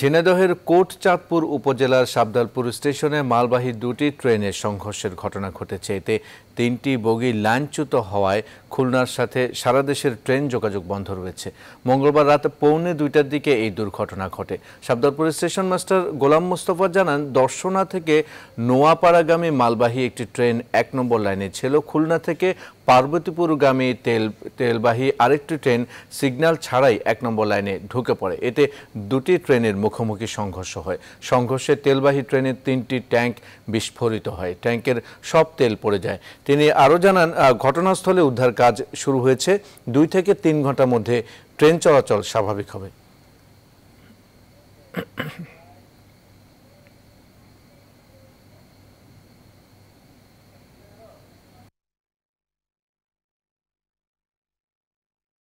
ঝিনাইদহের কোটচাঁদপুর উপজেলার সাবদালপুর স্টেশনে মালবাহী দুটি ট্রেনের সংঘর্ষের ঘটনা ঘটেছে এতে তিনটি বগি লাঞ্চ্যুত হওয়ায় খুলনার সাথে সারা দেশের ট্রেন যোগাযোগ বন্ধ রয়েছে মঙ্গলবার রাত পৌনে দুইটার দিকে এই দুর্ঘটনা ঘটে সাবদালপুর স্টেশন মাস্টার গোলাম মোস্তফা জানান দর্শনা থেকে নোয়াপাড়াগামী মালবাহী একটি ট্রেন এক নম্বর লাইনে ছিল খুলনা থেকে পার্বতীপুরগামী তেল তেলবাহী আরেকটি ট্রেন সিগন্যাল ছাড়াই এক নম্বর লাইনে ঢুকে পড়ে এতে দুটি ট্রেনের মুখোমুখি সংঘর্ষ হয় সংঘর্ষে তেলবাহী ট্রেনের তিনটি ট্যাঙ্ক বিস্ফোরিত হয় ট্যাঙ্কের সব তেল পড়ে যায় তিনি আরও জানান ঘটনাস্থলে উদ্ধার কাজ শুরু হয়েছে দুই থেকে তিন ঘন্টার মধ্যে ট্রেন চলাচল স্বাভাবিক হবে